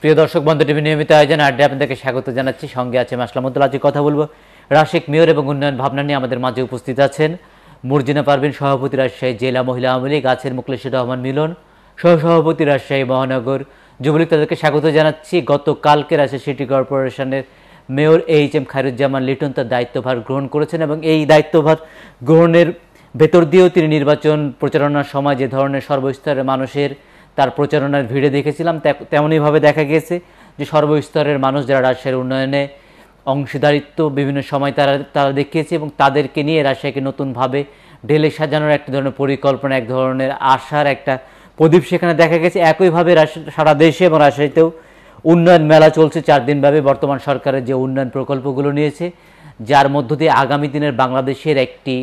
প্রিয় দর্শক বন্ধু টিভি নিয়মিত আয়োজন আড্ডে আপনাদেরকে স্বাগত জানাচ্ছি সঙ্গে আছে মাসলামুদ্দুল আজকে কথা বলবো রাশিক মেয়র এবং উন্নয়ন ভাবনা নিয়ে আমাদের মাঝে উপস্থিত আছেন মুরজিনা পারভিন সভাপতি রাজশাহী জেলা মহিলা আওয়ামী লীগ আছেন মুকলেশ্বর রহমান মিলন সহসভাপতি রাজশাহী মহানগর যুবলীগ তাদেরকে স্বাগত জানাচ্ছি গতকালকে রাজশাহী সিটি কর্পোরেশনের mayor H M Khairuzzaman Liton তার দায়িত্বভার গ্রহণ করেছেন এবং এই দায়িত্বভার গ্রহণের ভেতর দিয়েও তিনি নির্বাচন প্রচারণার সময় যে ধরনের সর্বস্তরের মানুষের তার প্রচারণার ভিড়ে দেখেছিলাম তেমনইভাবে দেখা গিয়েছে যে সর্বস্তরের মানুষ যারা রাজশাহীর উন্নয়নে অংশীদারিত্ব বিভিন্ন সময় তারা তারা দেখিয়েছে এবং তাদেরকে নিয়ে রাজশাহীকে নতুনভাবে ঢেলে সাজানোর একটা ধরনের পরিকল্পনা এক ধরনের আশার একটা প্রদীপ সেখানে দেখা গেছে একইভাবে সারা দেশে এবং রাজশাহীতেও উন্নয়ন মেলা চলছে চার দিনভাবে বর্তমান সরকারের যে উন্নয়ন প্রকল্পগুলো নিয়েছে যার মধ্য দিয়ে আগামী দিনের বাংলাদেশের একটি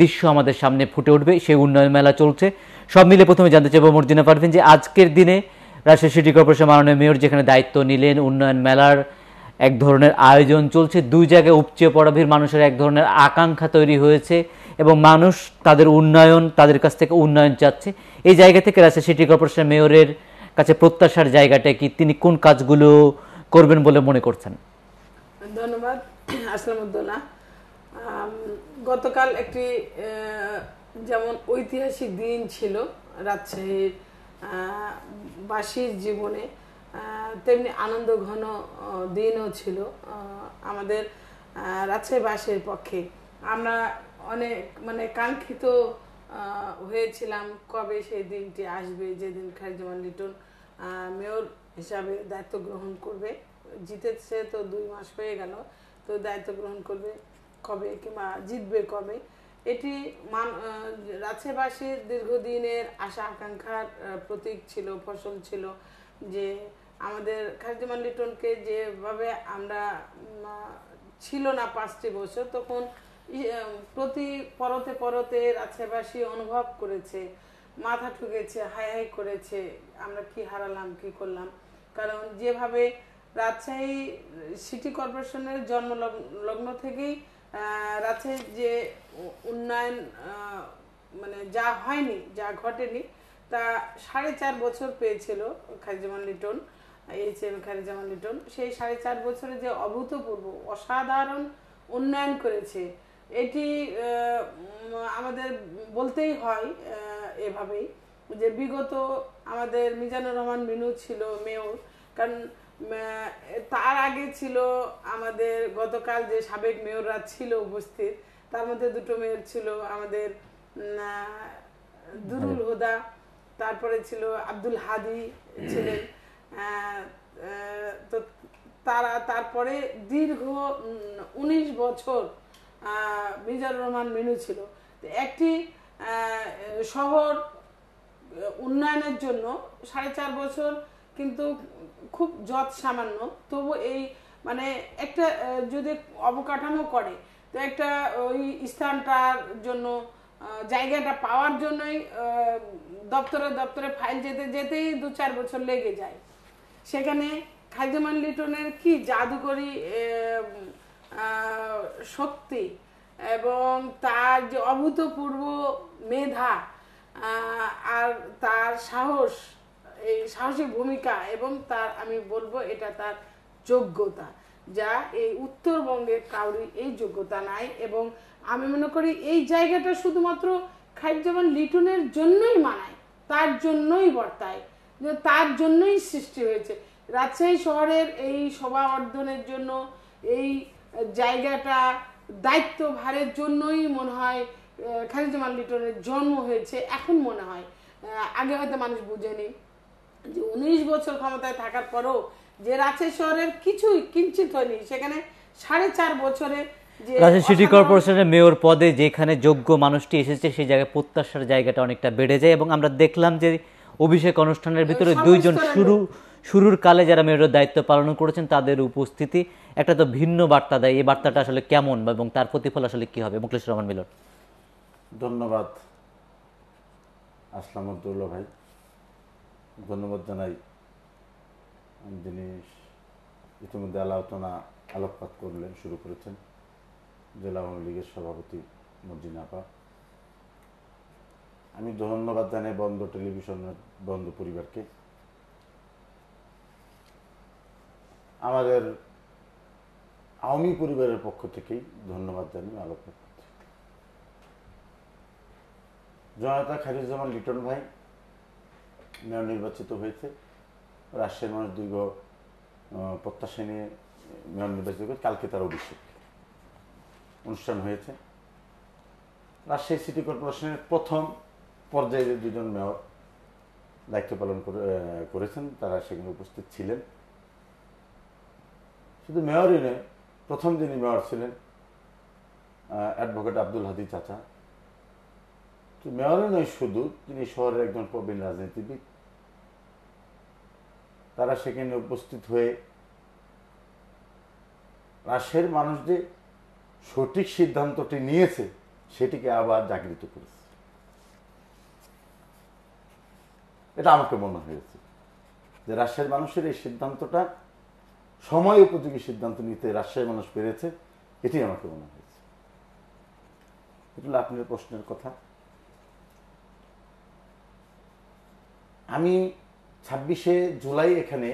দৃশ্য আমাদের সামনে ফুটে উঠবে সেই উন্নয়ন মেলা চলছে সব মিলে প্রথমে জানতে চাইবো মর্জিনা পারভিন যে আজকের দিনে রাজশাহী সিটি কর্পোরেশন মাননীয় মেয়র যেখানে দায়িত্ব নিলেন উন্নয়ন মেলার এক ধরনের আয়োজন চলছে দুই জায়গায় উপচে পড়াভির মানুষের এক ধরনের আকাঙ্ক্ষা তৈরি হয়েছে এবং মানুষ তাদের উন্নয়ন তাদের কাছ থেকে উন্নয়ন চাচ্ছে এই জায়গা থেকে রাজশাহী সিটি কর্পোরেশন মেয়রের কাছে প্রত্যাশার জায়গাটা কি তিনি কোন কাজগুলো করবেন বলে মনে করছেন ধন্যবাদ আসলামুদ্দোলা গতকাল একটি যেমন ঐতিহাসিক দিন ছিল রাজশাহীর বাসীর জীবনে তেমনি আনন্দ ঘন দিনও ছিল আমাদের রাজশাহীবাসীর পক্ষে আমরা অনেক মানে কাঙ্ক্ষিত হয়েছিলাম কবে সেই দিনটি আসবে যেদিন খারিজামান লিটন মেয়র হিসাবে দায়িত্ব গ্রহণ করবে জিতেছে তো দুই মাস হয়ে গেল তো দায়িত্ব গ্রহণ করবে কবে কিংবা জিতবে কবে এটি রাছেবাসীর দীর্ঘদিনের আশা আকাঙ্ক্ষার প্রতীক ছিল ফসল ছিল যে আমাদের খাজিমান লিটনকে যেভাবে আমরা ছিল না পাঁচটি বছর তখন প্রতি পরতে পরতে রাছেবাসী অনুভব করেছে মাথা ঠুকেছে হাই হাই করেছে আমরা কি হারালাম কি করলাম কারণ যেভাবে রাজশাহী সিটি কর্পোরেশনের জন্মলগ্ন থেকেই রাজশাহীর যে উন্নয়ন মানে যা হয়নি যা ঘটেনি তা সাড়ে চার বছর পেয়েছিল খারিজামান লিটন এইচ এম খারিজামান লিটন সেই সাড়ে চার বছরে যে অভূতপূর্ব অসাধারণ উন্নয়ন করেছে এটি আমাদের বলতেই হয় এভাবেই যে বিগত আমাদের মিজানুর রহমান মিনু ছিল মেয়র কারণ তার আগে ছিল আমাদের গতকাল যে সাবেক মেয়ররা ছিল উপস্থিত তার মধ্যে দুটো মেয়ের ছিল আমাদের দুরুল হুদা তারপরে ছিল আব্দুল হাদি ছিলেন তো তারা তারপরে দীর্ঘ ১৯ বছর মিজানুর রহমান মিনু ছিল একটি শহর উন্নয়নের জন্য সাড়ে চার বছর কিন্তু খুব যৎ সামান্য তবু এই মানে একটা যদি অবকাঠামো করে তো একটা ওই স্থানটার জন্য জায়গাটা পাওয়ার জন্যই দপ্তরে দপ্তরে ফাইল যেতে যেতেই দু চার বছর লেগে যায় সেখানে খাইজামান লিটনের কি জাদুকরি শক্তি এবং তার যে অভূতপূর্ব মেধা আর তার সাহস এই সাহসী ভূমিকা এবং তার আমি বলবো এটা তার যোগ্যতা যা এই উত্তরবঙ্গের কাউরি এই যোগ্যতা নাই এবং আমি মনে করি এই জায়গাটা শুধুমাত্র খাদ্যবান লিটনের জন্যই মানায় তার জন্যই বর্তায় যে তার জন্যই সৃষ্টি হয়েছে রাজশাহী শহরের এই সভা অর্ধনের জন্য এই জায়গাটা দায়িত্বভারের জন্যই মনে হয় খালিজামান লিটনের জন্ম হয়েছে এখন মনে হয় আগে হয়তো মানুষ বুঝেনি যে উনিশ বছর ক্ষমতায় থাকার পরও যে রাজশাহী শহরের কিছুই কিঞ্চিত হয়নি সেখানে সাড়ে চার বছরে রাজশাহী সিটি কর্পোরেশনের মেয়র পদে যেখানে যোগ্য মানুষটি এসেছে সেই জায়গায় প্রত্যাশার জায়গাটা অনেকটা বেড়ে যায় এবং আমরা দেখলাম যে অভিষেক অনুষ্ঠানের ভিতরে দুইজন শুরু শুরুর কালে যারা মেয়রের দায়িত্ব পালন করেছেন তাদের উপস্থিতি একটা তো ভিন্ন বার্তা দেয় এই বার্তাটা আসলে কেমন এবং তার প্রতিফল আসলে কি হবে মুকলেশ রহমান মিলন ধন্যবাদ আসলাম ভাই ধন্যবাদ জানাই যিনি ইতিমধ্যে আলোচনা আলোকপাত করলেন শুরু করেছেন জেলা আওয়ামী লীগের সভাপতি মজিন আপা আমি ধন্যবাদ জানাই বন্ধ টেলিভিশন বন্ধ পরিবারকে আমাদের আওয়ামী পরিবারের পক্ষ থেকেই ধন্যবাদ জানাই আলোকপাত জনতা খারিজ জামান লিটন ভাই নির্বাচিত হয়েছে রাশিয়ার মানুষ দীর্ঘ প্রত্যাশা নিয়ে মেয়র নির্বাচিত করে কালকে তার অভিষেক অনুষ্ঠান হয়েছে রাজশাহী সিটি কর্পোরেশনের প্রথম পর্যায়ে দুজন মেয়র দায়িত্ব পালন করেছেন তারা সেখানে উপস্থিত ছিলেন শুধু মেয়রই নয় প্রথম যিনি মেয়র ছিলেন অ্যাডভোকেট আব্দুল হাদি চাচা মেয়রই নয় শুধু তিনি শহরের একজন প্রবীণ রাজনীতিবিদ তারা সেখানে উপস্থিত হয়ে রাশের মানুষ যে সঠিক সিদ্ধান্তটি নিয়েছে সেটিকে আবার জাগৃত করেছে এটা আমাকে মনে হয়েছে যে রাশের মানুষের এই সিদ্ধান্তটা সময় উপযোগী সিদ্ধান্ত নিতে রাশের মানুষ পেরেছে এটি আমাকে মনে হয়েছে এটা আপনার প্রশ্নের কথা আমি ছাব্বিশে জুলাই এখানে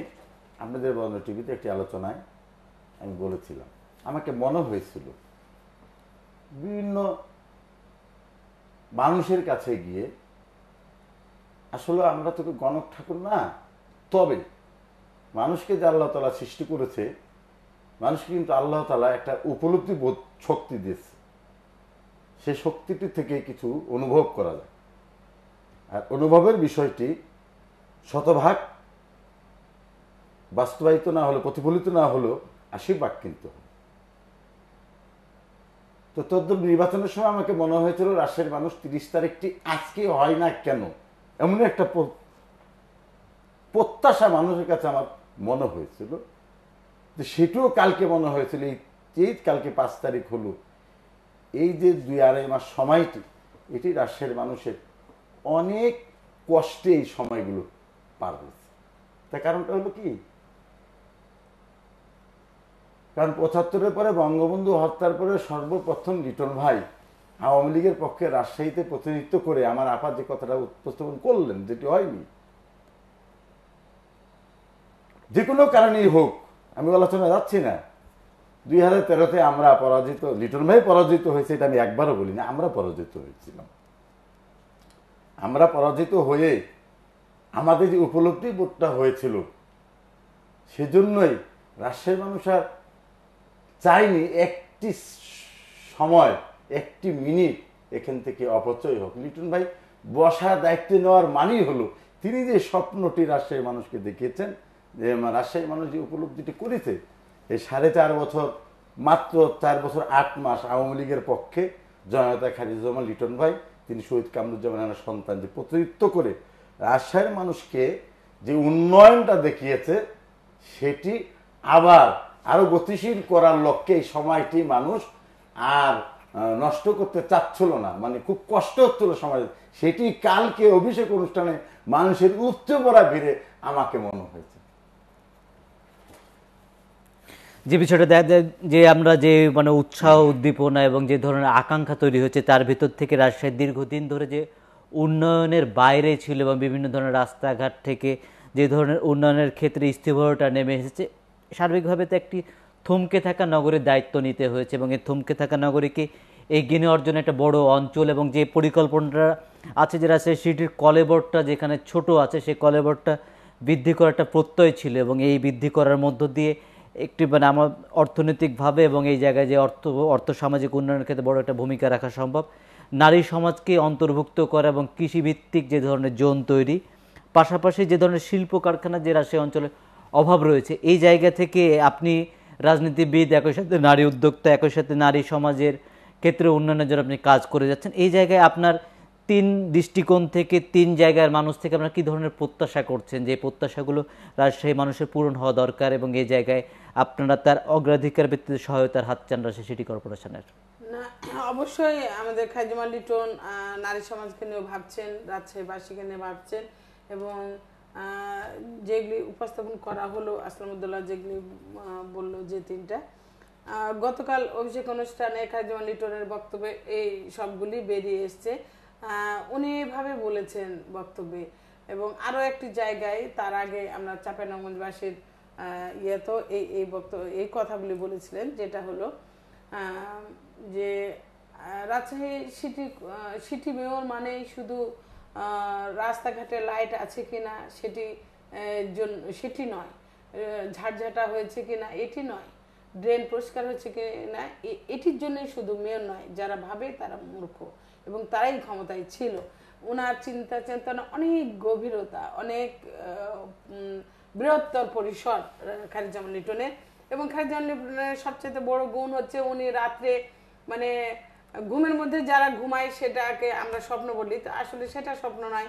আপনাদের বন্ধ টিভিতে একটি আলোচনায় আমি বলেছিলাম আমাকে মনে হয়েছিল বিভিন্ন মানুষের কাছে গিয়ে আসলে আমরা তো গণক ঠাকুর না তবে মানুষকে যে আল্লাহ তালা সৃষ্টি করেছে মানুষকে কিন্তু আল্লাহ তালা একটা উপলব্ধি বোধ শক্তি দিয়েছে সে শক্তিটি থেকে কিছু অনুভব করা যায় আর অনুভবের বিষয়টি শতভাগ বাস্তবায়িত না হলো প্রতিফলিত না হলো আশীর্বাদ কিন্তু তো তদ্রুপ নির্বাচনের সময় আমাকে মনে হয়েছিল রাশের মানুষ তিরিশ তারিখটি আজকে হয় না কেন এমন একটা প্রত্যাশা মানুষের কাছে আমার মনে হয়েছিল তো সেটিও কালকে মনে হয়েছিল এই এই কালকে পাঁচ তারিখ হলো এই যে দুই আড়াই মাস সময়টি এটি রাশের মানুষের অনেক কষ্টে এই সময়গুলো পারবে তার কারণটা হলো কি কারণ পঁচাত্তরের পরে বঙ্গবন্ধু হত্যার পরে সর্বপ্রথম লিটন ভাই আওয়ামী লীগের পক্ষে রাজশাহীতে প্রতিনিধিত্ব করে আমার আপা যে কথাটা উপস্থাপন করলেন যেটি হয়নি যে কোনো কারণেই হোক আমি আলোচনা যাচ্ছি না দুই হাজার তেরোতে আমরা পরাজিত লিটন ভাই পরাজিত হয়েছে এটা আমি একবারও বলি না আমরা পরাজিত হয়েছিলাম আমরা পরাজিত হয়ে আমাদের যে উপলব্ধি বোধটা হয়েছিল সেজন্যই রাজশাহীর মানুষ আর চাইনি একটি সময় একটি মিনিট এখান থেকে অপচয় হোক লিটন ভাই বসা দায়িত্ব নেওয়ার মানেই হলো তিনি যে স্বপ্নটি রাজশাহীর মানুষকে দেখিয়েছেন যে রাজশাহীর মানুষ যে উপলব্ধিটি করেছে এই সাড়ে চার বছর মাত্র চার বছর আট মাস আওয়ামী লীগের পক্ষে জনতা খারিজুজ্জামান লিটন ভাই তিনি শহীদ কামরুজ্জামান সন্তানকে প্রতিনিধিত্ব করে রাজশাহীর মানুষকে যে উন্নয়নটা দেখিয়েছে সেটি আবার আরও গতিশীল করার লক্ষ্যে এই সময়টি মানুষ আর নষ্ট করতে চাচ্ছিল না মানে খুব কষ্ট হচ্ছিল সমাজে সেটি কালকে অভিষেক অনুষ্ঠানে মানুষের উচ্চ পড়া ভিড়ে আমাকে মনে হয়েছে যে বিষয়টা দেখা যায় যে আমরা যে মানে উৎসাহ উদ্দীপনা এবং যে ধরনের আকাঙ্ক্ষা তৈরি হয়েছে তার ভিতর থেকে রাজশাহী দীর্ঘদিন ধরে যে উন্নয়নের বাইরে ছিল এবং বিভিন্ন ধরনের রাস্তাঘাট থেকে যে ধরনের উন্নয়নের ক্ষেত্রে স্থিরতা নেমে এসেছে সার্বিকভাবে তো একটি থমকে থাকা নগরের দায়িত্ব নিতে হয়েছে এবং এই থমকে থাকা নগরীকে এগিয়ে গিনে জন্য একটা বড় অঞ্চল এবং যে পরিকল্পনাটা আছে যেটা আছে সিটির কলেবরটা যেখানে ছোট আছে সেই কলেবরটা বৃদ্ধি করার একটা প্রত্যয় ছিল এবং এই বৃদ্ধি করার মধ্য দিয়ে একটি মানে আমার অর্থনৈতিকভাবে এবং এই জায়গায় যে অর্থ অর্থ সামাজিক উন্নয়নের ক্ষেত্রে বড় একটা ভূমিকা রাখা সম্ভব নারী সমাজকে অন্তর্ভুক্ত করা এবং কৃষিভিত্তিক যে ধরনের জোন তৈরি পাশাপাশি যে ধরনের শিল্প কারখানা যে রাশিয়া অঞ্চলে অভাব রয়েছে এই জায়গা থেকে আপনি রাজনীতিবিদ একই সাথে নারী উদ্যোক্তা একই সাথে নারী সমাজের ক্ষেত্রে উন্নয়নের জন্য আপনি কাজ করে যাচ্ছেন এই জায়গায় আপনার তিন দৃষ্টিকোণ থেকে তিন জায়গার মানুষ থেকে আপনারা কী ধরনের প্রত্যাশা করছেন যে প্রত্যাশাগুলো রাজশাহী মানুষের পূরণ হওয়া দরকার এবং এই জায়গায় আপনারা তার অগ্রাধিকার ভিত্তিতে সহায়তার হাত চান রাজশাহী সিটি কর্পোরেশনের না অবশ্যই আমাদের খাইজমা লিটন নারী সমাজকে নিয়েও ভাবছেন রাজশাহীবাসীকে নিয়ে ভাবছেন এবং যেগুলি উপস্থাপন করা হলো আসলামুদ্দোল্লাহ যেগুলি বলল যে তিনটা গতকাল অভিষেক অনুষ্ঠানে খাইজমা লিটনের বক্তব্যে এই সবগুলি বেরিয়ে এসছে উনি এভাবে বলেছেন বক্তব্যে এবং আরও একটি জায়গায় তার আগে আমরা চাঁপাইনগঞ্জবাসীর ইয়ে তো এই এই বক্তব্য এই কথাগুলি বলেছিলেন যেটা হলো যে রাজশাহী সিটি সিটি মেয়র মানে শুধু রাস্তাঘাটে লাইট আছে কি না সেটি সেটি নয় ঝাড়ঝাটা হয়েছে কি না এটি নয় ড্রেন পরিষ্কার হচ্ছে কি না এটির জন্যই শুধু মেয়র নয় যারা ভাবে তারা মূর্খ এবং তারাই ক্ষমতায় ছিল ওনার চিন্তা চেতনা অনেক গভীরতা অনেক বৃহত্তর পরিসর খারিজামান লিটনের এবং খারিজামান লিটনের সবচেয়ে বড় গুণ হচ্ছে উনি রাত্রে মানে ঘুমের মধ্যে যারা ঘুমায় সেটাকে আমরা স্বপ্ন বলি তো আসলে সেটা স্বপ্ন নয়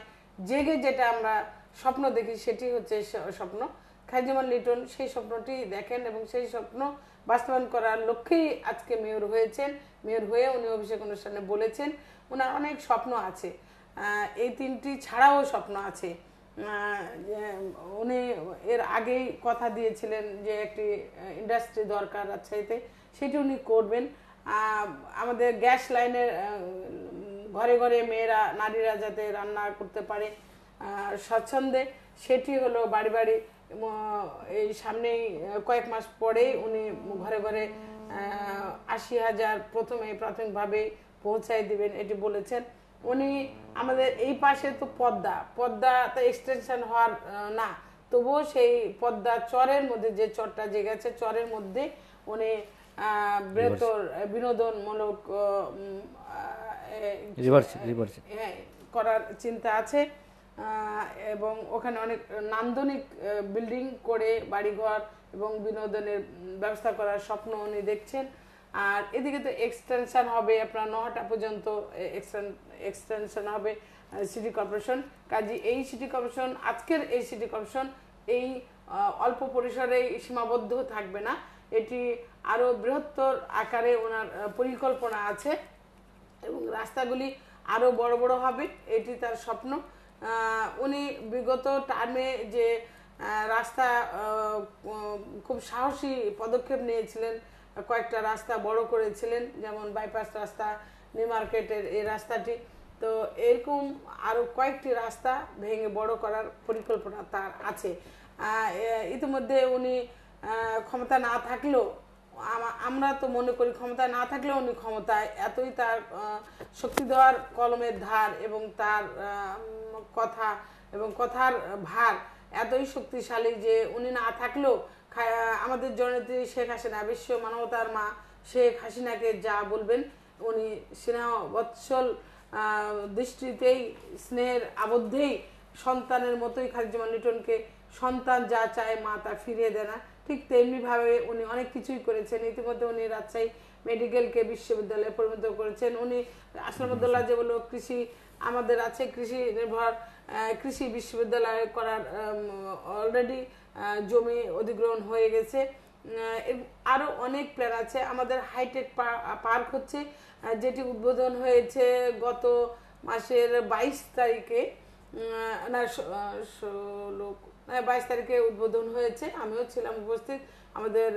জেগে যেটা আমরা স্বপ্ন দেখি সেটি হচ্ছে স্বপ্ন খাইজামান লিটন সেই স্বপ্নটি দেখেন এবং সেই স্বপ্ন বাস্তবায়ন করার লক্ষ্যেই আজকে মেয়র হয়েছেন মেয়র হয়ে উনি অভিষেক অনুষ্ঠানে বলেছেন ওনার অনেক স্বপ্ন আছে এই তিনটি ছাড়াও স্বপ্ন আছে উনি এর আগেই কথা দিয়েছিলেন যে একটি ইন্ডাস্ট্রি দরকার রাজশাহীতে সেটি উনি করবেন আমাদের গ্যাস লাইনের ঘরে ঘরে মেয়েরা নারীরা যাতে রান্না করতে পারে স্বচ্ছন্দে সেটি হলো বাড়ি বাড়ি এই সামনেই কয়েক মাস পরেই উনি ঘরে ঘরে আশি হাজার প্রথমে প্রাথমিকভাবে পৌঁছাই দিবেন এটি বলেছেন উনি আমাদের এই পাশে তো পদ্মা পদ্মা তো এক্সটেনশন হওয়ার না তবুও সেই পদ্মা চরের মধ্যে যে চরটা যে গেছে চরের মধ্যে উনি বৃহত্তর বিনোদনমূলক হ্যাঁ, করার চিন্তা আছে এবং ওখানে অনেক নান্দনিক বিল্ডিং করে বাড়িঘর এবং বিনোদনের ব্যবস্থা করার স্বপ্ন উনি দেখছেন আর এদিকে তো এক্সটেনশন হবে আপনার নটা পর্যন্ত এক্সটেনশন হবে সিটি কর্পোরেশন কাজে এই সিটি কর্পোরেশন আজকের এই সিটি কর্পোরেশন এই অল্প পরিসরে সীমাবদ্ধ থাকবে না এটি আরও বৃহত্তর আকারে ওনার পরিকল্পনা আছে এবং রাস্তাগুলি আরও বড় বড় হবে এটি তার স্বপ্ন উনি বিগত টার্মে যে রাস্তা খুব সাহসী পদক্ষেপ নিয়েছিলেন কয়েকটা রাস্তা বড় করেছিলেন যেমন বাইপাস রাস্তা নিউ মার্কেটের এই রাস্তাটি তো এরকম আরও কয়েকটি রাস্তা ভেঙে বড় করার পরিকল্পনা তার আছে ইতিমধ্যে উনি ক্ষমতা না থাকলেও আমরা তো মনে করি ক্ষমতা না থাকলেও উনি ক্ষমতায় এতই তার শক্তি দেওয়ার কলমের ধার এবং তার কথা এবং কথার ভার এতই শক্তিশালী যে উনি না থাকলেও আমাদের জননেত্রী শেখ হাসিনা বিশ্ব মানবতার মা শেখ হাসিনাকে যা বলবেন উনি বৎসল দৃষ্টিতেই স্নেহের আবদ্ধেই সন্তানের মতোই খাদিজমা লিটনকে সন্তান যা চায় মা তা ফিরিয়ে দেয় না ঠিক তেমনিভাবে উনি অনেক কিছুই করেছেন ইতিমধ্যে উনি রাজশাহী মেডিকেলকে বিশ্ববিদ্যালয়ে পরিণত করেছেন উনি আসলামদুল্লাহ যে বলল কৃষি আমাদের আছে কৃষি নির্ভর কৃষি বিশ্ববিদ্যালয় করার অলরেডি জমি অধিগ্রহণ হয়ে গেছে আরও অনেক প্ল্যান আছে আমাদের হাইটেক পার্ক হচ্ছে যেটি উদ্বোধন হয়েছে গত মাসের বাইশ তারিখে না ষোলো বাইশ তারিখে উদ্বোধন হয়েছে আমিও ছিলাম উপস্থিত আমাদের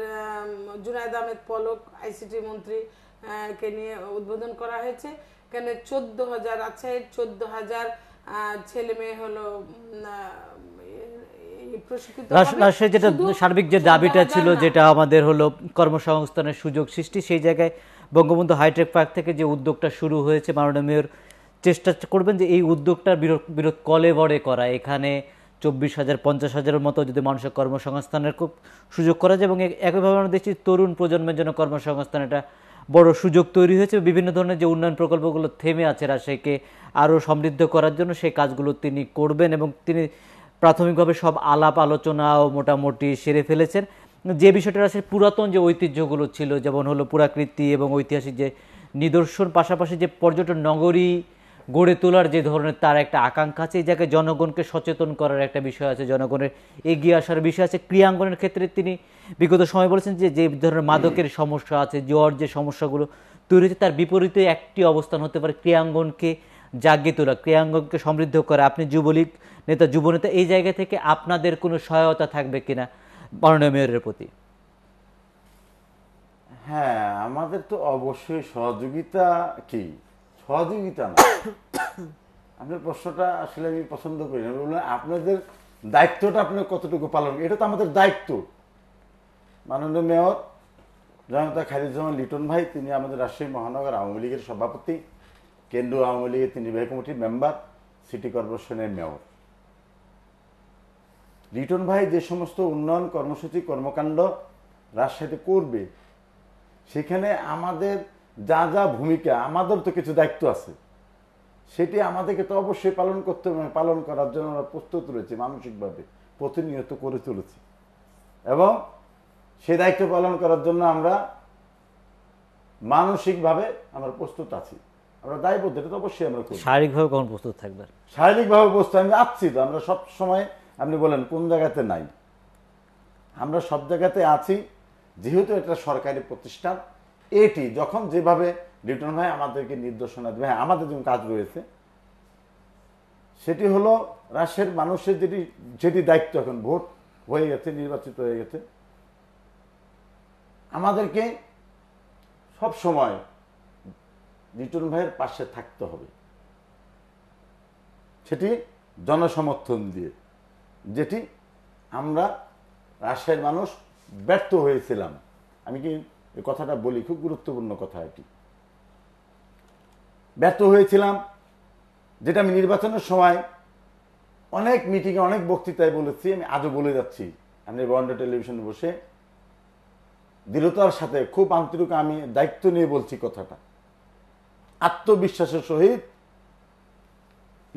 জুনায়দ আহমেদ পলক আইসিটি মন্ত্রী কে নিয়ে উদ্বোধন করা হয়েছে এখানে চোদ্দ হাজার রাজশাহীর চোদ্দ হাজার ছেলে মেয়ে হলো রাষ্ট্রের যেটা সার্বিক যে দাবিটা ছিল যেটা আমাদের হলো কর্মসংস্থানের সুযোগ সৃষ্টি সেই জায়গায় বঙ্গবন্ধু হাইটেক পার্ক থেকে যে উদ্যোগটা শুরু হয়েছে মাননীয় মেয়র চেষ্টা করবেন যে এই উদ্যোগটা বিরোধ কলেবরে করা এখানে চব্বিশ হাজার পঞ্চাশ হাজারের মতো যদি মানুষের কর্মসংস্থানের খুব সুযোগ করা যায় এবং একইভাবে আমরা দেখছি তরুণ প্রজন্মের জন্য কর্মসংস্থান এটা বড় সুযোগ তৈরি হয়েছে বিভিন্ন ধরনের যে উন্নয়ন প্রকল্পগুলো থেমে আছে রাজশাহীকে আরও সমৃদ্ধ করার জন্য সেই কাজগুলো তিনি করবেন এবং তিনি প্রাথমিকভাবে সব আলাপ আলোচনাও মোটামুটি সেরে ফেলেছেন যে বিষয়টা আছে পুরাতন যে ঐতিহ্যগুলো ছিল যেমন হলো পুরাকৃতি এবং ঐতিহাসিক যে নিদর্শন পাশাপাশি যে পর্যটন নগরী গড়ে তোলার যে ধরনের তার একটা আকাঙ্ক্ষা আছে এই জায়গায় জনগণকে সচেতন করার একটা বিষয় আছে জনগণের এগিয়ে আসার বিষয় আছে ক্রিয়াঙ্গনের ক্ষেত্রে তিনি বিগত সময় বলেছেন যে যে ধরনের মাদকের সমস্যা আছে জ্বর যে সমস্যাগুলো তৈরি হচ্ছে তার বিপরীতে একটি অবস্থান হতে পারে ক্রিয়াঙ্গনকে জাগিয়ে তোলা ক্রিয়াঙ্গনকে সমৃদ্ধ করা আপনি যুবলীগ নেতা যুবনেতা এই জায়গা থেকে আপনাদের কোনো সহায়তা থাকবে কিনা মাননীয় মেয়রের প্রতি হ্যাঁ আমাদের তো অবশ্যই সহযোগিতা কি সহযোগিতা না আপনার প্রশ্নটা আসলে আমি পছন্দ করি না আপনাদের দায়িত্বটা আপনার কতটুকু পালন এটা তো আমাদের দায়িত্ব মাননীয় মেয়র জনতা খালিদুজ্জামান লিটন ভাই তিনি আমাদের রাজশাহী মহানগর আওয়ামী লীগের সভাপতি কেন্দ্র আওয়ামী লীগের তিনি নির্বাহী কমিটির মেম্বার সিটি কর্পোরেশনের মেয়র লিটন ভাই যে সমস্ত উন্নয়ন কর্মসূচি কর্মকাণ্ড রাজশাহীতে করবে সেখানে আমাদের যা যা ভূমিকা আমাদের তো কিছু দায়িত্ব আছে সেটি আমাদেরকে তো অবশ্যই পালন করতে হবে পালন করার জন্য আমরা প্রস্তুত রয়েছি মানসিকভাবে প্রতিনিয়ত করে চলেছি এবং সে দায়িত্ব পালন করার জন্য আমরা মানসিকভাবে আমরা প্রস্তুত আছি আমরা এটা তো অবশ্যই আমরা শারীরিকভাবে কখন প্রস্তুত থাকবে শারীরিকভাবে প্রস্তুত আমি আছি তো আমরা সব সময় আপনি বলেন কোন জায়গাতে নাই আমরা সব জায়গাতে আছি যেহেতু এটা সরকারি প্রতিষ্ঠান এটি যখন যেভাবে রিটার্ন হয় আমাদেরকে নির্দেশনা দেবে হ্যাঁ আমাদের যখন কাজ রয়েছে সেটি হলো রাশের মানুষের যেটি যেটি দায়িত্ব এখন ভোট হয়ে গেছে নির্বাচিত হয়ে গেছে আমাদেরকে সব সময় রিটন ভাইয়ের পাশে থাকতে হবে সেটি জনসমর্থন দিয়ে যেটি আমরা রাশের মানুষ ব্যর্থ হয়েছিলাম আমি কি এই কথাটা বলি খুব গুরুত্বপূর্ণ কথা এটি ব্যর্থ হয়েছিলাম যেটা আমি নির্বাচনের সময় অনেক মিটিংয়ে অনেক বক্তৃতায় বলেছি আমি আজও বলে যাচ্ছি আমি বন্ডা টেলিভিশনে বসে দৃঢ়তার সাথে খুব আন্তরিক আমি দায়িত্ব নিয়ে বলছি কথাটা আত্মবিশ্বাসের সহিত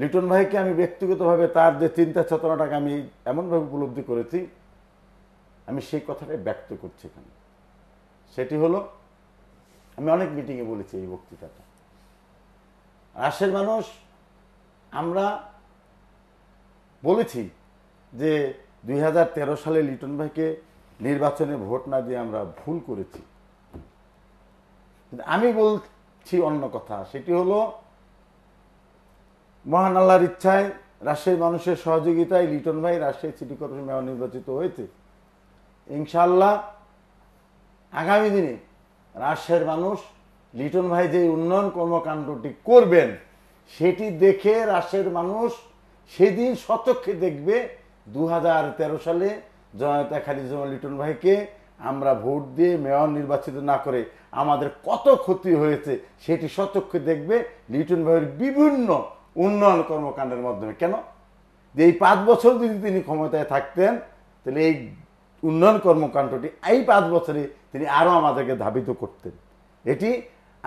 লিটন ভাইকে আমি ব্যক্তিগতভাবে তার যে চিন্তা চেতনাটাকে আমি এমনভাবে উপলব্ধি করেছি আমি সেই কথাটাই ব্যক্ত করছি এখানে সেটি হলো আমি অনেক মিটিংয়ে বলেছি এই বক্তৃতাটা রাশের মানুষ আমরা বলেছি যে দুই সালে লিটন ভাইকে নির্বাচনে ভোট না দিয়ে আমরা ভুল করেছি আমি বলছি অন্য কথা সেটি হলো মহান আল্লাহর ইচ্ছায় রাজশাহীর মানুষের সহযোগিতায় লিটন ভাই রাজশাহী সিটি কর্পোরেশন মেয়র নির্বাচিত হয়েছে ইনশাআল্লাহ আগামী দিনে রাজশাহীর মানুষ লিটন ভাই যে উন্নয়ন কর্মকাণ্ডটি করবেন সেটি দেখে রাজশাহীর মানুষ সেদিন শতক্ষে দেখবে দু সালে জনতা খালিজুমা লিটন ভাইকে আমরা ভোট দিয়ে মেয়র নির্বাচিত না করে আমাদের কত ক্ষতি হয়েছে সেটি সচক্ষে দেখবে লিটন ভাইয়ের বিভিন্ন উন্নয়ন কর্মকাণ্ডের মাধ্যমে কেন যে এই পাঁচ বছর যদি তিনি ক্ষমতায় থাকতেন তাহলে এই উন্নয়ন কর্মকাণ্ডটি এই পাঁচ বছরে তিনি আরও আমাদেরকে ধাবিত করতেন এটি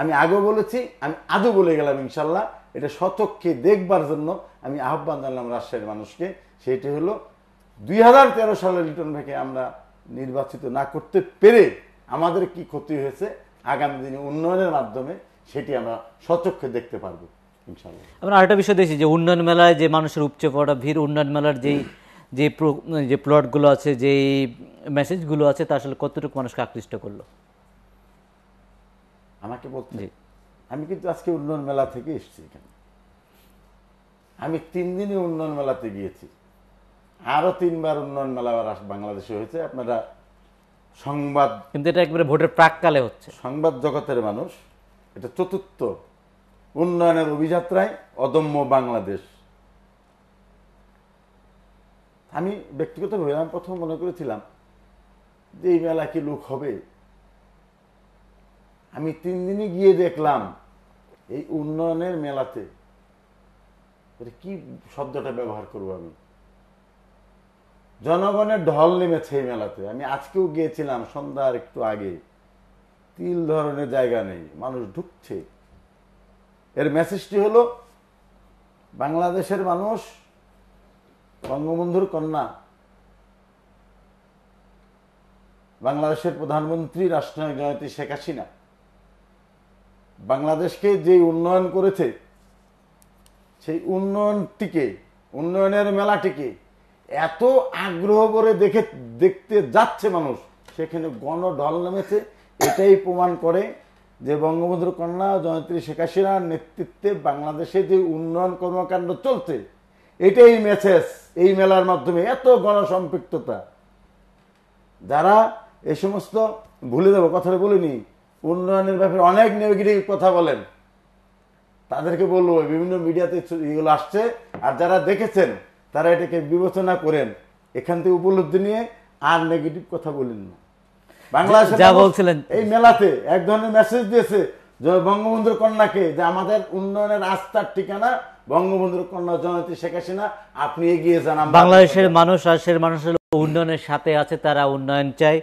আমি আগে বলেছি আমি আজও বলে গেলাম ইনশাল্লাহ এটা শতককে দেখবার জন্য আমি আহ্বান জানলাম রাজশাহীর মানুষকে সেটি হলো দুই সালে রিটার্ন ভেকে আমরা নির্বাচিত না করতে পেরে আমাদের কি ক্ষতি হয়েছে আগামী দিনে উন্নয়নের মাধ্যমে সেটি আমরা সচক্ষে দেখতে পারবো ইনশাল্লাহ আমরা আরেকটা বিষয় দেখছি যে উন্নয়ন মেলায় যে মানুষের উপচে পড়া ভিড় উন্নয়ন মেলার যেই যে যে প্লটগুলো আছে যে মেসেজগুলো আছে তা আসলে কতটুকু মানুষকে আকৃষ্ট করলো আমাকে বলতে আমি কিন্তু আজকে উন্নয়ন মেলা থেকে এসেছি এখানে আমি তিন দিনই উন্নয়ন মেলাতে গিয়েছি আরও তিনবার উন্নয়ন মেলা বাংলাদেশে হয়েছে আপনারা সংবাদ কিন্তু এটা একবারে ভোটের প্রাককালে হচ্ছে সংবাদ জগতের মানুষ এটা চতুর্থ উন্নয়নের অভিযাত্রায় অদম্য বাংলাদেশ আমি ব্যক্তিগতভাবে আমি প্রথম মনে করেছিলাম যে এই মেলা কি লোক হবে আমি তিন দিনে গিয়ে দেখলাম এই উন্নয়নের মেলাতে কি শব্দটা ব্যবহার করব আমি জনগণের ঢল নেমেছে এই মেলাতে আমি আজকেও গিয়েছিলাম সন্ধ্যার একটু আগে তিল ধরনের জায়গা নেই মানুষ ঢুকছে এর মেসেজটি হলো বাংলাদেশের মানুষ বঙ্গবন্ধুর কন্যা বাংলাদেশের প্রধানমন্ত্রী রাষ্ট্রনায়ক শেখ হাসিনা বাংলাদেশকে যে উন্নয়ন করেছে সেই উন্নয়নটিকে উন্নয়নের মেলাটিকে এত আগ্রহ করে দেখে দেখতে যাচ্ছে মানুষ সেখানে গণঢল নেমেছে এটাই প্রমাণ করে যে বঙ্গবন্ধুর কন্যা জয়ন্ত্রী শেখ হাসিনার নেতৃত্বে বাংলাদেশে যে উন্নয়ন কর্মকাণ্ড চলছে এটাই মেসেজ এই মেলার মাধ্যমে এত গণসম্পৃক্ততা যারা এ সমস্ত ভুলে দেবো কথাটা বলিনি উন্নয়নের ব্যাপারে অনেক নেগেটিভ কথা বলেন তাদেরকে বলবো বিভিন্ন মিডিয়াতে এগুলো আসছে আর যারা দেখেছেন তারা এটাকে বিবেচনা করেন এখান থেকে উপলব্ধি নিয়ে আর নেগেটিভ কথা বলেন না বাংলাদেশ যা বলছিলেন এই মেলাতে এক ধরনের মেসেজ দিয়েছে বঙ্গবন্ধুর কন্যাকে যে আমাদের উন্নয়নের আস্থার ঠিকানা বঙ্গবন্ধুর কন্যা জননেত্রী শেখ হাসিনা আপনি এগিয়ে যান বাংলাদেশের মানুষ রাশের মানুষের উন্নয়নের সাথে আছে তারা উন্নয়ন চায়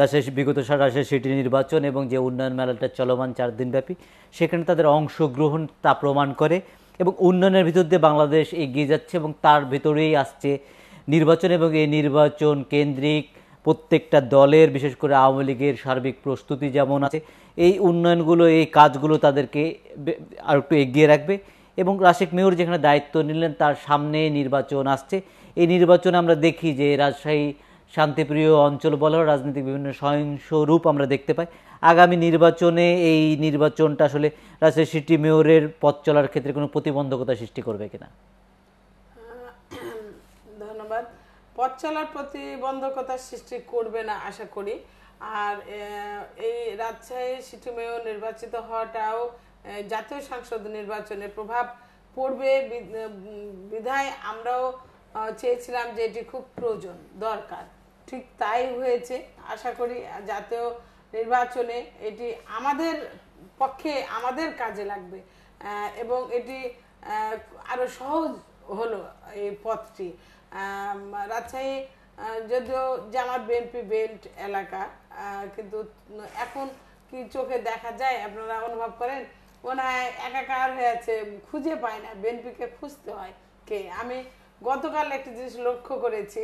রাজশাহী বিগত রাজশাহী সিটি নির্বাচন এবং যে উন্নয়ন মেলাটা চলমান চার দিনব্যাপী সেখানে তাদের অংশগ্রহণ তা প্রমাণ করে এবং উন্নয়নের ভিতর দিয়ে বাংলাদেশ এগিয়ে যাচ্ছে এবং তার ভিতরেই আসছে নির্বাচন এবং এই নির্বাচন কেন্দ্রিক প্রত্যেকটা দলের বিশেষ করে আওয়ামী লীগের সার্বিক প্রস্তুতি যেমন আছে এই উন্নয়নগুলো এই কাজগুলো তাদেরকে আর একটু এগিয়ে রাখবে এবং রাশেক মেয়র যেখানে দায়িত্ব নিলেন তার সামনে নির্বাচন আসছে এই নির্বাচনে আমরা দেখি যে রাজশাহী শান্তিপ্রিয় অঞ্চল বলো রাজনৈতিক বিভিন্ন স্বয়ংস্বরূপ আমরা দেখতে পাই আগামী নির্বাচনে এই নির্বাচনটা আসলে রাজশাহী সিটি মেয়রের পথ চলার ক্ষেত্রে কোনো প্রতিবন্ধকতা সৃষ্টি করবে কিনা ধন্যবাদ পথ চলার প্রতিবন্ধকতা সৃষ্টি করবে না আশা করি আর এই রাজশাহী সিটি মেয়র নির্বাচিত হওয়াটাও জাতীয় সংসদ নির্বাচনের প্রভাব পড়বে বিধায় আমরাও চেয়েছিলাম যে এটি খুব প্রয়োজন দরকার ঠিক তাই হয়েছে আশা করি জাতীয় নির্বাচনে এটি আমাদের পক্ষে আমাদের কাজে লাগবে এবং এটি আরও সহজ হলো এই পথটি রাজশাহী যদিও জামাত বিএনপি বেল্ট এলাকা কিন্তু এখন কি চোখে দেখা যায় আপনারা অনুভব করেন ওনায় একাকার হয়ে আছে খুঁজে পায় না বেনপিকে খুঁজতে হয় কে আমি গতকাল একটা জিনিস লক্ষ্য করেছি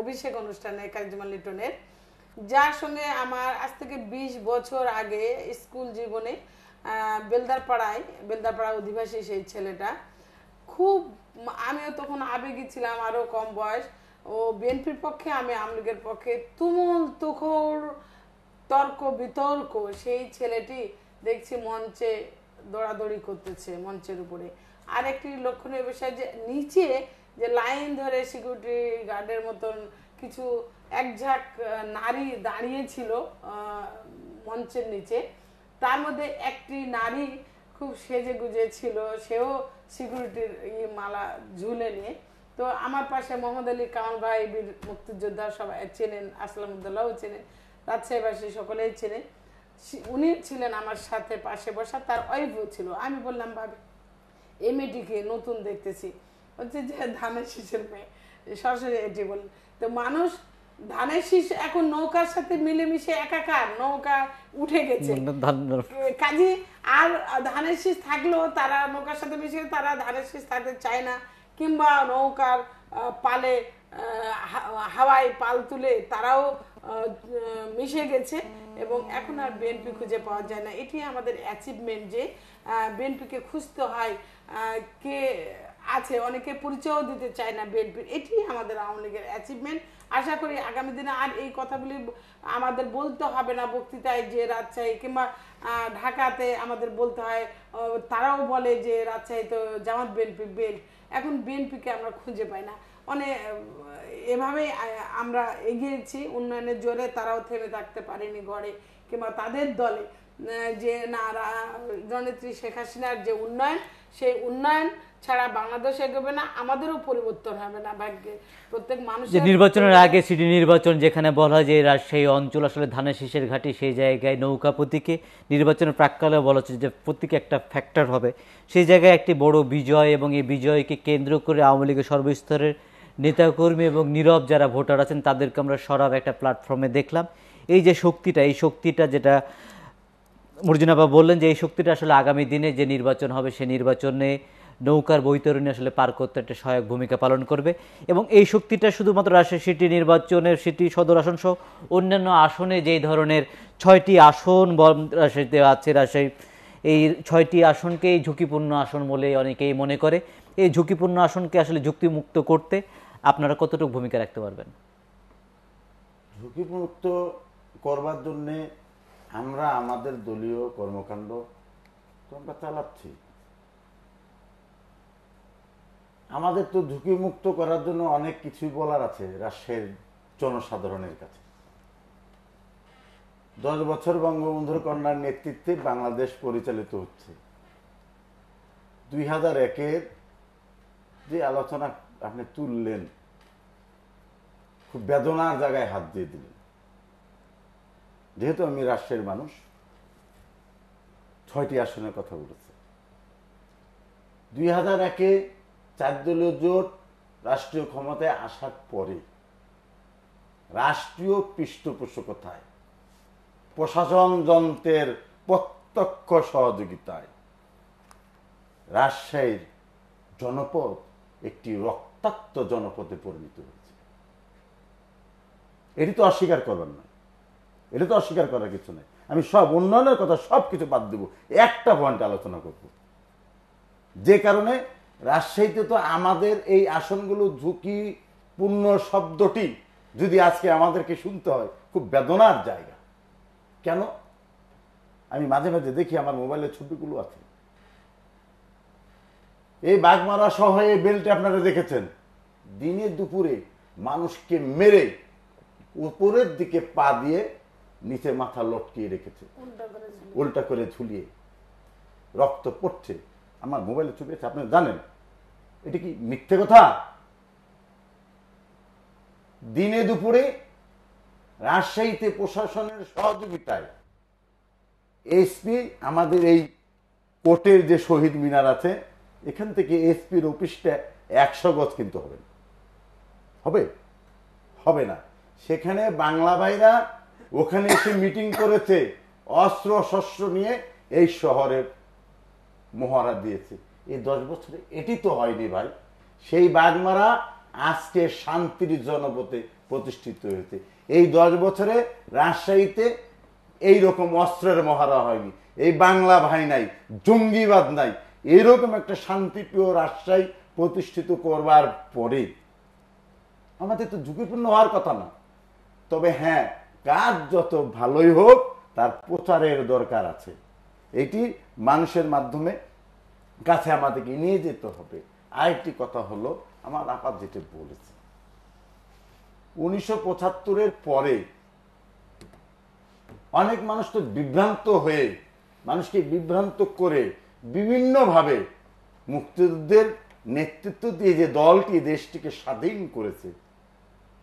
অভিষেক অনুষ্ঠানে কারিজমা লিটনের যার সঙ্গে আমার আজ থেকে ২০ বছর আগে স্কুল জীবনে বেলদারপাড়ায় বেলদারপাড়া অধিবাসী সেই ছেলেটা খুব আমিও তখন আবেগি ছিলাম আরও কম বয়স ও বিএনপির পক্ষে আমি আমলিগের পক্ষে তুমুল তুখর তর্ক বিতর্ক সেই ছেলেটি দেখছি মঞ্চে দৌড়াদৌড়ি করতেছে মঞ্চের উপরে আর একটি লক্ষণীয় বিষয় যে নিচে যে লাইন ধরে সিকিউরিটি গার্ডের মতন কিছু একঝাঁক নারী দাঁড়িয়েছিল মঞ্চের নিচে তার মধ্যে একটি নারী খুব সেজে গুজে ছিল সেও সিকিউরিটির মালা ঝুলে নিয়ে তো আমার পাশে মোহাম্মদ আলী কামাল ভাই বীর মুক্তিযোদ্ধা সবাই চেনেন আসলামুদ্দোল্লাহও চেনেন রাজশাহীবাসী সকলেই চেনেন উনি ছিলেন আমার সাথে পাশে বসা তার অয়ভ ছিল আমি বললাম ভাবি এমএডিকে নতুন দেখতেছি হচ্ছে যে ধানের শীষের মেয়ে সরাসরি এটি বললেন তো মানুষ ধানের শীষ এখন নৌকার সাথে মিলেমিশে একাকার নৌকা উঠে গেছে কাজে আর ধানের শীষ থাকলেও তারা নৌকার সাথে মিশে তারা ধানের শীষ থাকতে চায় না কিংবা নৌকার পালে হাওয়ায় পাল তুলে তারাও মিশে গেছে এবং এখন আর বিএনপি খুঁজে পাওয়া যায় না এটি আমাদের অ্যাচিভমেন্ট যে বিএনপিকে খুঁজতে হয় কে আছে অনেকে পরিচয়ও দিতে চায় না বিএনপির এটি আমাদের আওয়ামী লীগের অ্যাচিভমেন্ট আশা করি আগামী দিনে আর এই কথাগুলি আমাদের বলতে হবে না বক্তৃতায় যে রাজশাহী কিংবা ঢাকাতে আমাদের বলতে হয় তারাও বলে যে রাজশাহী তো জামাত বিএনপি বেল্ট এখন বিএনপিকে আমরা খুঁজে পাই না অনেক মানে, এভাবেই আমরা এগিয়েছি উন্নয়নের জোরে তারাও থেমে থাকতে পারেনি ঘরে কিংবা তাদের দলে যে না জনেত্রী শেখ হাসিনার যে উন্নয়ন সেই উন্নয়ন ছাড়া বাংলাদেশ এগোবে না আমাদেরও পরিবর্তন হবে না ভাগ্যে প্রত্যেক মানুষ নির্বাচনের আগে সিটি নির্বাচন যেখানে বলা হয় যে রাজশাহী অঞ্চল আসলে ধানের শীষের ঘাটি সেই জায়গায় নৌকা প্রতীকে নির্বাচনের প্রাককালে বলা হচ্ছে যে প্রতীকে একটা ফ্যাক্টর হবে সেই জায়গায় একটি বড় বিজয় এবং এই বিজয়কে কেন্দ্র করে আওয়ামী লীগের সর্বস্তরের নেতাকর্মী এবং নীরব যারা ভোটার আছেন তাদেরকে আমরা সরাব একটা প্ল্যাটফর্মে দেখলাম এই যে শক্তিটা এই শক্তিটা যেটা মর্জুনাবা বললেন যে এই শক্তিটা আসলে আগামী দিনে যে নির্বাচন হবে সে নির্বাচনে নৌকার বৈতরণী আসলে পার করতে একটা সহায়ক ভূমিকা পালন করবে এবং এই শক্তিটা শুধুমাত্র রাজশাহী সিটি নির্বাচনের সিটি সদর আসন সহ অন্যান্য আসনে যেই ধরনের ছয়টি আসন রাজশাহীতে আছে রাজশাহী এই ছয়টি আসনকেই ঝুঁকিপূর্ণ আসন বলে অনেকেই মনে করে এই ঝুঁকিপূর্ণ আসনকে আসলে যুক্তিমুক্ত করতে আপনারা কতটুকু ভূমিকা রাখতে পারবেন ঝুঁকিমুক্ত করবার জন্যে আমরা আমাদের দলীয় কর্মকাণ্ড আমরা চালাচ্ছি আমাদের তো ঝুঁকিমুক্ত করার জন্য অনেক কিছুই বলার আছে রাষ্ট্রের জনসাধারণের কাছে দশ বছর বঙ্গবন্ধুর কন্যার নেতৃত্বে বাংলাদেশ পরিচালিত হচ্ছে দুই হাজার একের যে আলোচনা আপনি তুললেন খুব বেদনার জায়গায় হাত দিয়ে দিলেন যেহেতু আমি রাষ্ট্রের মানুষ ছয়টি আসনের কথা বলেছি দুই হাজার একে চার দলীয় জোট রাষ্ট্রীয় ক্ষমতায় আসার পরে রাষ্ট্রীয় পৃষ্ঠপোষকতায় প্রশাসন যন্ত্রের প্রত্যক্ষ সহযোগিতায় রাজশাহীর জনপদ একটি রক্ত রক্তাক্ত জনপদে পরিণত হয়েছে এটি তো অস্বীকার করবেন না এটা তো অস্বীকার করার কিছু নেই আমি সব উন্নয়নের কথা সব কিছু বাদ দেব একটা পয়েন্ট আলোচনা করব যে কারণে রাজশাহীতে তো আমাদের এই আসনগুলো ঝুঁকিপূর্ণ শব্দটি যদি আজকে আমাদেরকে শুনতে হয় খুব বেদনার জায়গা কেন আমি মাঝে মাঝে দেখি আমার মোবাইলের ছবিগুলো আছে এই বাঘমারা সহ এই বেল্টে আপনারা দেখেছেন দিনে দুপুরে মানুষকে মেরে উপরের দিকে পা দিয়ে নিচে মাথা লটকিয়ে রেখেছে উল্টা করে ঝুলিয়ে রক্ত পড়ছে আমার মোবাইলে ছবি আছে আপনি জানেন এটা কি মিথ্যে কথা দিনে দুপুরে রাজশাহীতে প্রশাসনের সহযোগিতায় এসপি আমাদের এই কোর্টের যে শহীদ মিনার আছে এখান থেকে এসপির অফিসটা একশো গজ কিন্তু হবে হবে হবে না সেখানে বাংলা ভাইরা ওখানে এসে মিটিং করেছে অস্ত্র শস্ত্র নিয়ে এই শহরের মহারা দিয়েছে এই দশ বছরে এটি তো হয়নি ভাই সেই বাগমারা আজকে শান্তির জনপথে প্রতিষ্ঠিত হয়েছে এই দশ বছরে রাজশাহীতে এই রকম অস্ত্রের মহারা হয়নি এই বাংলা ভাই নাই জঙ্গিবাদ নাই এইরকম একটা শান্তিপ্রিয় রাজশাহী প্রতিষ্ঠিত করবার পরে আমাদের তো ঝুঁকিপূর্ণ হওয়ার কথা না তবে হ্যাঁ কাজ যত ভালোই হোক তার প্রচারের দরকার আছে এটি মানুষের মাধ্যমে কাছে আমাদেরকে নিয়ে যেতে হবে আরেকটি কথা হলো আমার আপাত যেটি বলেছে উনিশশো পঁচাত্তরের পরে অনেক মানুষ তো বিভ্রান্ত হয়ে মানুষকে বিভ্রান্ত করে বিভিন্নভাবে মুক্তিযুদ্ধের নেতৃত্ব দিয়ে যে দলটি দেশটিকে স্বাধীন করেছে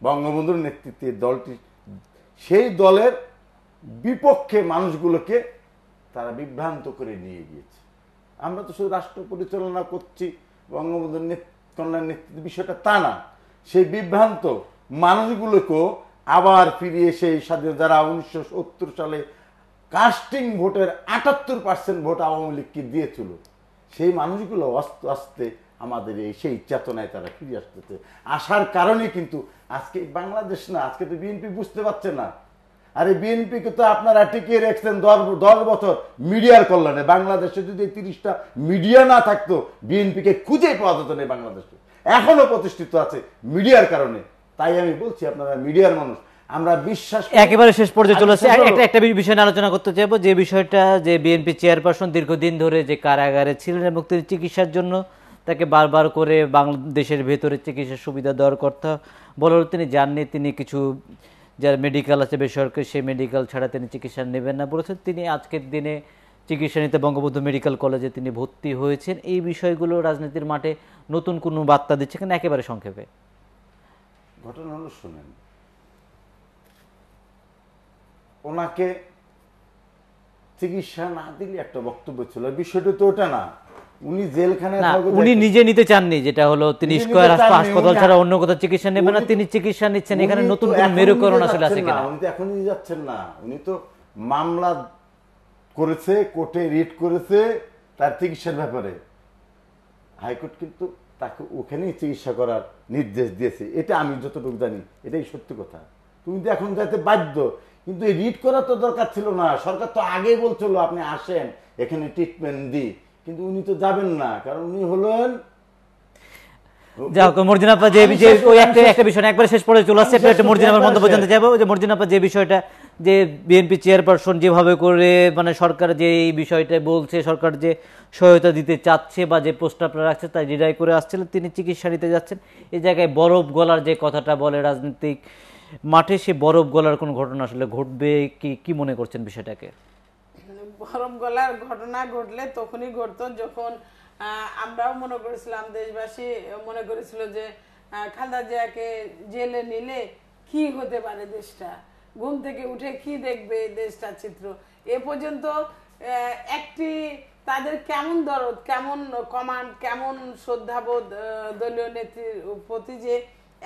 বঙ্গবন্ধুর নেতৃত্বে দলটি সেই দলের বিপক্ষে মানুষগুলোকে তারা বিভ্রান্ত করে নিয়ে গিয়েছে আমরা তো শুধু রাষ্ট্র পরিচালনা করছি বঙ্গবন্ধুর কন্যার নেতৃত্ব বিষয়টা তা না সেই বিভ্রান্ত মানুষগুলোকেও আবার ফিরিয়ে সেই স্বাধীন যারা উনিশশো সালে কাস্টিং ভোটের আটাত্তর পার্সেন্ট ভোট আওয়ামী লীগকে দিয়েছিল সেই মানুষগুলো আস্তে আস্তে আমাদের এই সেই চেতনায় তারা ফিরে আসতেছে আসার কারণে কিন্তু আজকে বাংলাদেশ না আজকে তো বিএনপি বুঝতে পারছে না আরে বিএনপিকে তো আপনারা টিকিয়ে রেখেছেন দশ বছর মিডিয়ার কল্যাণে বাংলাদেশে যদি তিরিশটা মিডিয়া না থাকতো বিএনপিকে খুঁজে পাওয়া যেত না বাংলাদেশে এখনও প্রতিষ্ঠিত আছে মিডিয়ার কারণে তাই আমি বলছি আপনারা মিডিয়ার মানুষ আমরা বিশ্বাস একেবারে শেষ পর্যায়ে আচ্ছা, আসছে একটা একটা বিষয় নিয়ে আলোচনা করতে চাইবো যে বিষয়টা যে বিএনপি চেয়ারপারসন দীর্ঘদিন ধরে যে কারাগারে ছিলেন এবং তিনি চিকিৎসার জন্য তাকে বারবার করে বাংলাদেশের ভেতরে চিকিৎসার সুবিধা দেওয়ার কথা বলার তিনি যাননি তিনি কিছু যার মেডিকেল আছে বেসরকারি সেই মেডিকেল ছাড়া তিনি চিকিৎসা নেবেন না বলেছেন তিনি আজকের দিনে চিকিৎসা নিতে বঙ্গবন্ধু মেডিকেল কলেজে তিনি ভর্তি হয়েছেন এই বিষয়গুলো রাজনীতির মাঠে নতুন কোনো বার্তা দিচ্ছে কেন একেবারে সংক্ষেপে ঘটনা হলো শুনেন ওনাকে চিকিৎসা না দিলে একটা বক্তব্য ছিল বিষয়টা তো ওটা না উনি জেলখানায় উনি নিজে নিতে চাননি যেটা হলো তিনি হাসপাতাল ছাড়া অন্য কোথাও চিকিৎসা নেবেন না তিনি চিকিৎসা নিচ্ছেন এখানে নতুন কোন মেরুকরণ আসলে আছে কিনা উনি তো এখনই যাচ্ছেন না উনি তো মামলা করেছে কোর্টে রিট করেছে তার চিকিৎসার ব্যাপারে হাইকোর্ট কিন্তু তাকে ওখানেই চিকিৎসা করার নির্দেশ দিয়েছে এটা আমি যতটুকু জানি এটাই সত্যি কথা তুমি তো এখন যাতে বাধ্য কিন্তু এই রিড করার তো দরকার ছিল না সরকার তো আগেই বলছিল আপনি আসেন এখানে ট্রিটমেন্ট দি কিন্তু উনি তো যাবেন না কারণ উনি হলেন যে ওই একটা বিষয় একবার শেষ যে বিষয়টা যে বিএনপি যেভাবে করে মানে সরকার যে এই বিষয়টা বলছে সরকার যে সহায়তা দিতে চাচ্ছে বা যে করে আসছিলেন তিনি চিকিৎসা নিতে যাচ্ছেন এই জায়গায় বরফ গলার যে কথাটা বলে রাজনৈতিক মাঠে সে বরফ গলার কোনো ঘটনা আসলে ঘটবে কি কি মনে করছেন বিষয়টাকে বরফ গলার ঘটনা ঘটলে তখনই ঘটতো যখন আমরাও মনে করেছিলাম দেশবাসী মনে করেছিল যে খালদা জিয়াকে জেলে নিলে কি হতে পারে দেশটা ঘুম থেকে উঠে কি দেখবে দেশটা চিত্র এ পর্যন্ত একটি তাদের কেমন দরদ কেমন কমান্ড কেমন শ্রদ্ধাবোধ দলীয় নেত্রীর প্রতি যে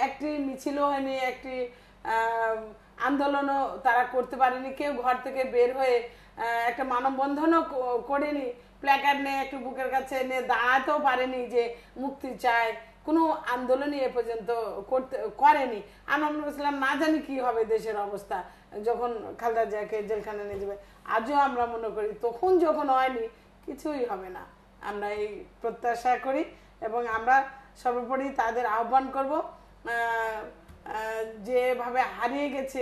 একটি মিছিল হয়নি একটি আন্দোলনও তারা করতে পারেনি কেউ ঘর থেকে বের হয়ে একটা মানববন্ধনও করেনি প্ল্যাকার্ড নিয়ে একটু বুকের কাছে নিয়ে দাঁড়াতেও পারেনি যে মুক্তি চায় কোনো আন্দোলনই এ পর্যন্ত করতে করেনি আমরা মনে করছিলাম না জানি কি হবে দেশের অবস্থা যখন খালদা জিয়াকে জেলখানা নিয়ে যাবে আজও আমরা মনে করি তখন যখন হয়নি কিছুই হবে না আমরা এই প্রত্যাশা করি এবং আমরা সর্বোপরি তাদের আহ্বান করব যেভাবে হারিয়ে গেছে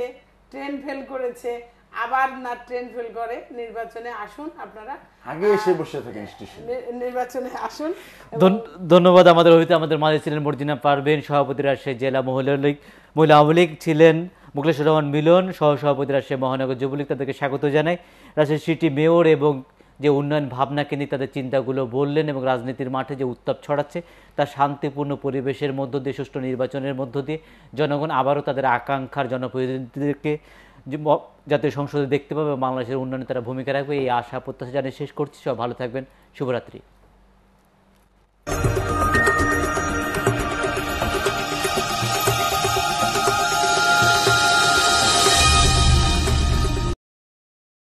ট্রেন ফেল করেছে আবার না ট্রেন ফেল করে নির্বাচনে আসুন আপনারা আগে এসে বসে থাকেন নির্বাচনে আসুন ধন্যবাদ আমাদের হইতে আমাদের মাঝে ছিলেন মর্জিনা পারবেন সভাপতি রাজশাহী জেলা মহিলা লীগ মহিলা আওয়ামী লীগ ছিলেন মুকলেশ্বর রহমান মিলন সহ সভাপতি রাজশাহী মহানগর যুবলীগ তাদেরকে স্বাগত জানাই রাজশাহী সিটি মেয়র এবং যে উন্নয়ন ভাবনাকে নিয়ে তাদের চিন্তাগুলো বললেন এবং রাজনীতির মাঠে যে উত্তাপ ছড়াচ্ছে তা শান্তিপূর্ণ পরিবেশের মধ্য দিয়ে সুষ্ঠু নির্বাচনের মধ্য দিয়ে জনগণ আবারও তাদের আকাঙ্ক্ষার জনপ্রতিনিধিদেরকে জাতীয় সংসদে দেখতে পাবে বাংলাদেশের উন্নয়নে তারা ভূমিকা রাখবে এই আশা প্রত্যাশা জানিয়ে শেষ করছি সব ভালো থাকবেন শুভরাত্রি